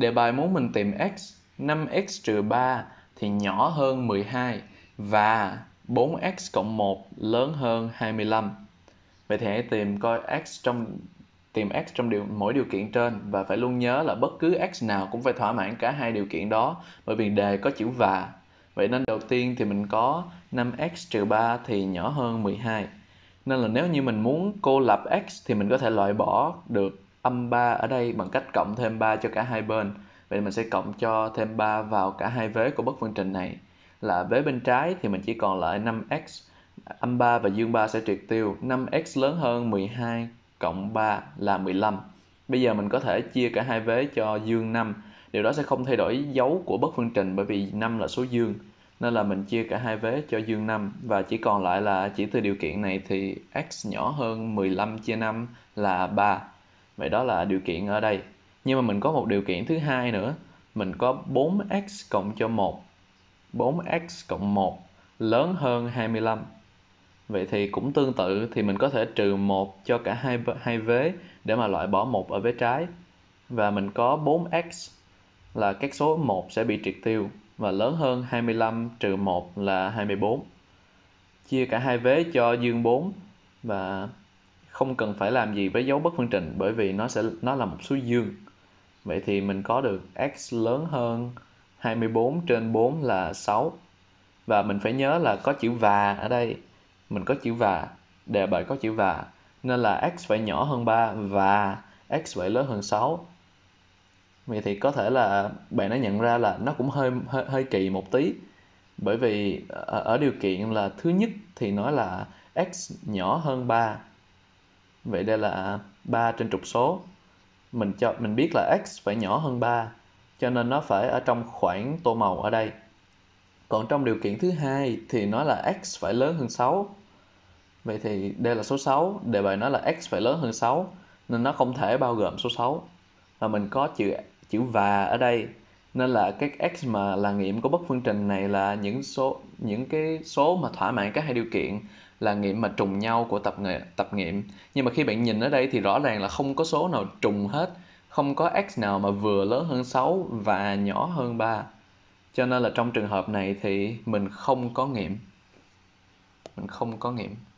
Đề bài muốn mình tìm x, 5x trừ 3 thì nhỏ hơn 12 và 4x cộng 1 lớn hơn 25. Vậy thì hãy tìm coi x trong tìm x trong điều mỗi điều kiện trên và phải luôn nhớ là bất cứ x nào cũng phải thỏa mãn cả hai điều kiện đó bởi vì đề có chữ và. Vậy nên đầu tiên thì mình có 5x 3 thì nhỏ hơn 12. Nên là nếu như mình muốn cô lập x thì mình có thể loại bỏ được âm 3 ở đây bằng cách cộng thêm 3 cho cả hai bên. Vậy mình sẽ cộng cho thêm 3 vào cả hai vế của bất phương trình này. Là vế bên trái thì mình chỉ còn lại 5x. Âm 3 và dương 3 sẽ triệt tiêu. 5x lớn hơn 12 cộng 3 là 15. Bây giờ mình có thể chia cả hai vế cho dương 5. Điều đó sẽ không thay đổi dấu của bất phương trình bởi vì 5 là số dương. Nên là mình chia cả hai vế cho dương 5 và chỉ còn lại là chỉ từ điều kiện này thì x nhỏ hơn 15 chia 5 là 3 vậy đó là điều kiện ở đây nhưng mà mình có một điều kiện thứ hai nữa mình có 4x cộng cho 1 4x cộng 1 lớn hơn 25 Vậy thì cũng tương tự thì mình có thể trừ 1 cho cả hai hai vế để mà loại bỏ một ở vế trái và mình có 4x là các số 1 sẽ bị triệt tiêu và lớn hơn 25 trừ 1 là 24. Chia cả hai vế cho dương 4 và không cần phải làm gì với dấu bất phân trình bởi vì nó sẽ nó là một số dương vậy thì mình có được x lớn hơn 24 trên 4 là 6 và mình phải nhớ là có chữ và ở đây mình có chữ và đề bài có chữ và nên là x phải nhỏ hơn 3 và x phải lớn hơn 6 vậy thì có thể là bạn đã nhận ra là nó cũng hơi hơi, hơi kỳ một tí bởi vì ở, ở điều kiện là thứ nhất thì nói là x nhỏ hơn 3 Vậy đây là 3 trên trục số. Mình cho mình biết là x phải nhỏ hơn 3, cho nên nó phải ở trong khoảng tô màu ở đây. Còn trong điều kiện thứ hai thì nó là x phải lớn hơn 6. Vậy thì đây là số 6, đề bài nói là x phải lớn hơn 6 nên nó không thể bao gồm số 6. Và mình có chữ chữ và ở đây nên là các x mà là nghiệm của bất phương trình này là những số những cái số mà thỏa mãn các hai điều kiện là nghiệm mà trùng nhau của tập nghiệm tập nghiệm nhưng mà khi bạn nhìn ở đây thì rõ ràng là không có số nào trùng hết không có x nào mà vừa lớn hơn 6 và nhỏ hơn 3 cho nên là trong trường hợp này thì mình không có nghiệm mình không có nghiệm